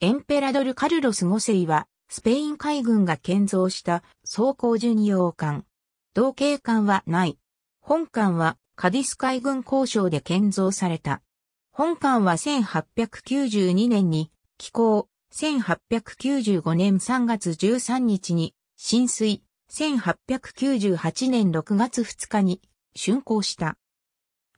エンペラドル・カルロス5世は、スペイン海軍が建造した装甲巡洋艦。同型艦はない。本艦はカディス海軍交渉で建造された。本艦は1892年に寄港、1895年3月13日に浸水、1898年6月2日に竣工した。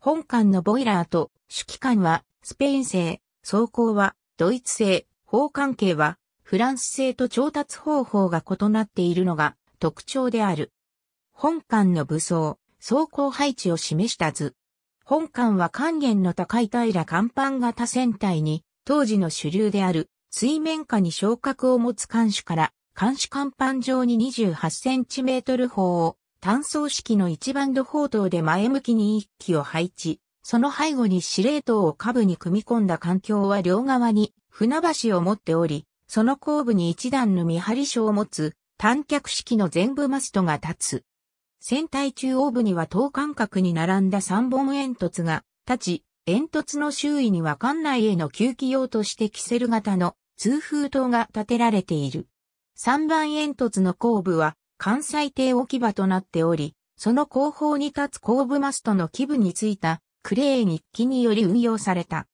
本艦のボイラーと主機関はスペイン製、装甲はドイツ製、法関係は、フランス製と調達方法が異なっているのが特徴である。本館の武装、走行配置を示した図。本館は還元の高い平甲板型船体に、当時の主流である水面下に昇格を持つ艦首から、艦首甲板上に2 8トル砲を、単装式の一番土砲塔で前向きに一機を配置、その背後に司令塔を下部に組み込んだ環境は両側に船橋を持っており、その後部に一段の見張り所を持つ短脚式の全部マストが立つ。船体中央部には等間隔に並んだ三本煙突が立ち、煙突の周囲には館内への吸気用としてキセル型の通風塔が建てられている。三番煙突の後部は関西艇置き場となっており、その後方に立つ後部マストの基部についたクレー日記により運用された。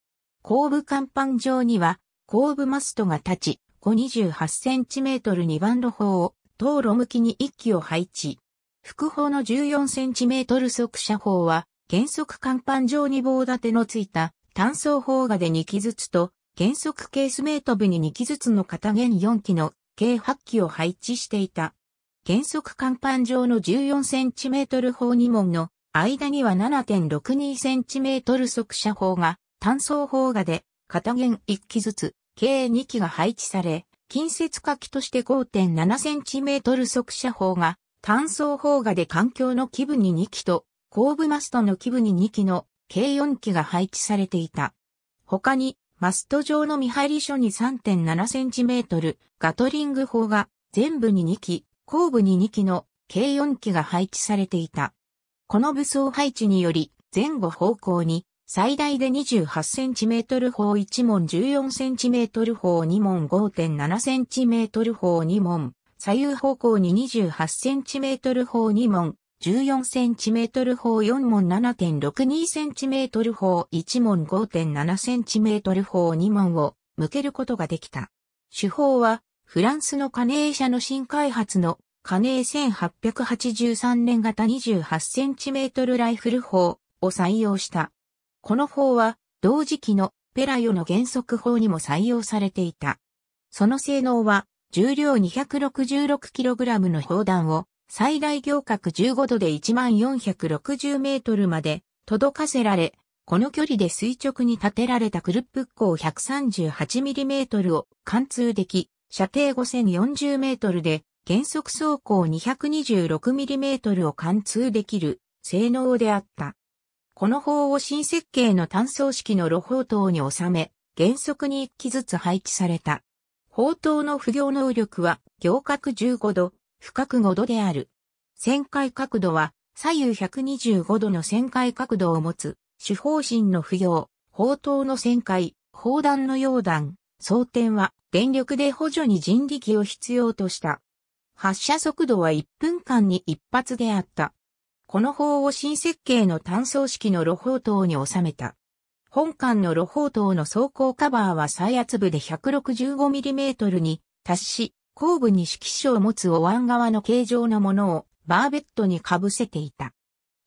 後部甲板上には、後部マストが立ち、528センチメートル2番路砲を、道路向きに一機を配置。副砲の14センチメートル速射砲は、原則甲板上に棒立てのついた単装砲画で2機ずつと、原則ケースメート部に2機ずつの片弦4機の計8機を配置していた。原則甲板上の14センチメートル砲2門の間には 7.62cm 速射砲が、単装砲画で、片弦1機ずつ、計2機が配置され、近接火器として 5.7cm 速射砲が、単装砲画で環境の基部に2機と、後部マストの基部に2機の、計4機が配置されていた。他に、マスト上の見張り所に 3.7cm ガトリング砲が全部に2機、後部に2機の計4機が配置されていた。この武装配置により、前後方向に最大で 28cm 砲1門 14cm 砲2門 5.7cm 砲2門、左右方向に 28cm 砲2門、14cm 砲4門 7.62cm 砲1門 5.7cm 砲2門を向けることができた。手法はフランスの加盟者の新開発の加盟1883年型 28cm ライフル砲を採用した。この砲は同時期のペラヨの原則砲にも採用されていた。その性能は重量 266kg の砲弾を最大行角15度で 1460m まで届かせられ、この距離で垂直に立てられたクルップッ 138mm を貫通でき、射程 5040m で原則走行 226mm を貫通できる性能であった。この砲を新設計の単装式の露砲塔に収め、原則に1機ずつ配置された。砲塔の不行能力は行角15度、深く5度である。旋回角度は左右125度の旋回角度を持つ、主砲身の不行、砲塔の旋回、砲弾の溶弾、装填は電力で補助に人力を必要とした。発射速度は1分間に1発であった。この砲を新設計の単装式の露砲塔に収めた。本艦の露砲塔の装甲カバーは最圧部で 165mm に達し、後部に色紙を持つお椀側の形状のものをバーベットに被せていた。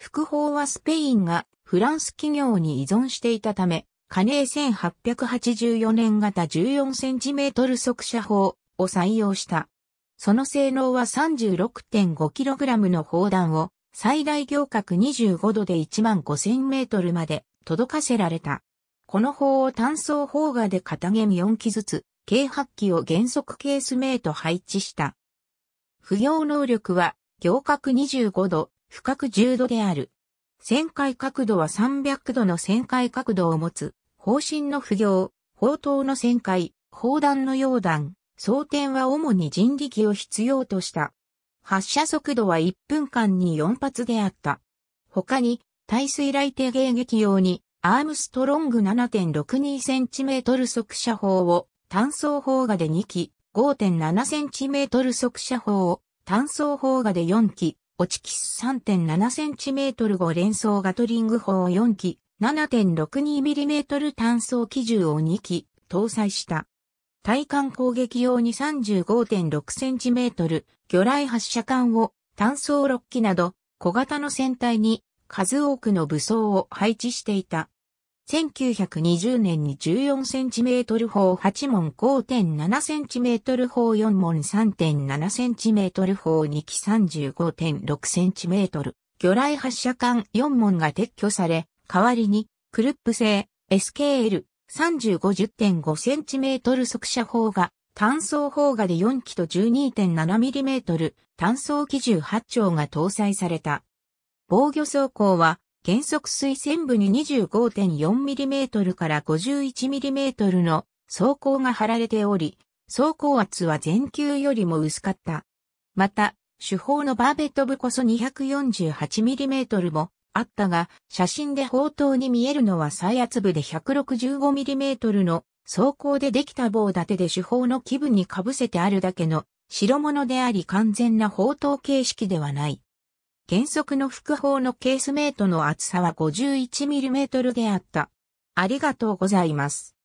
副砲はスペインがフランス企業に依存していたため、加八1884年型 14cm 速射砲を採用した。その性能は 36.5kg の砲弾を最大行角25度で1万5000メートルまで届かせられた。この砲を単装砲画で片弦4機ずつ、軽発機を原則ケースメとト配置した。不要能力は行角25度、深角10度である。旋回角度は300度の旋回角度を持つ、方針の不行、砲塔の旋回、砲弾の溶弾、装填は主に人力を必要とした。発射速度は1分間に4発であった。他に、耐水雷艇迎撃用に、アームストロング 7.62cm 速射砲を、単装砲画で2機、5.7cm 速射砲を、単装砲画で4機、オチキス 3.7cm 後連装ガトリング砲4機、7.62mm 単装機銃を2機、搭載した。対艦攻撃用に 35.6cm 魚雷発射艦を単装6機など小型の船体に数多くの武装を配置していた。1920年に 14cm 砲8門 5.7cm 砲4門 3.7cm 砲2機 35.6cm 魚雷発射艦4門が撤去され、代わりにクルップ製 SKL 3 5 0 5 c m 速射砲が、単装砲画で4機と 12.7mm 単装機銃8丁が搭載された。防御装甲は、原則水線部に 25.4mm から 51mm の装甲が貼られており、装甲圧は全球よりも薄かった。また、手法のバーベット部こそ 248mm もあったが、写真で砲塔に見えるのは最圧部で 165mm の装甲でできた棒立てで手法の気分に被せてあるだけの白物であり完全な砲塔形式ではない。原則の副砲のケースメイトの厚さは 51mm であった。ありがとうございます。